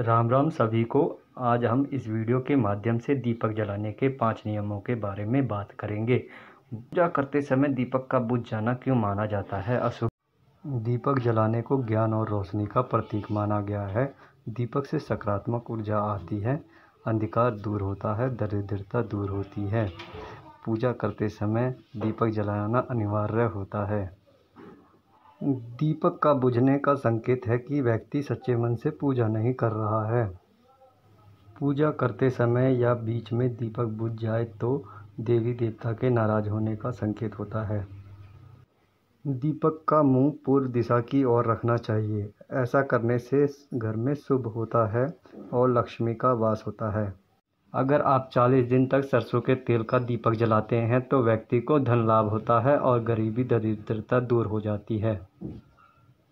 राम राम सभी को आज हम इस वीडियो के माध्यम से दीपक जलाने के पांच नियमों के बारे में बात करेंगे पूजा करते समय दीपक का बुझ जाना क्यों माना जाता है अशुभ दीपक जलाने को ज्ञान और रोशनी का प्रतीक माना गया है दीपक से सकारात्मक ऊर्जा आती है अंधकार दूर होता है दरिद्रता दूर होती है पूजा करते समय दीपक जलाना अनिवार्य होता है दीपक का बुझने का संकेत है कि व्यक्ति सच्चे मन से पूजा नहीं कर रहा है पूजा करते समय या बीच में दीपक बुझ जाए तो देवी देवता के नाराज होने का संकेत होता है दीपक का मुंह पूर्व दिशा की ओर रखना चाहिए ऐसा करने से घर में शुभ होता है और लक्ष्मी का वास होता है अगर आप 40 दिन तक सरसों के तेल का दीपक जलाते हैं तो व्यक्ति को धन लाभ होता है और गरीबी दरिद्रता दूर हो जाती है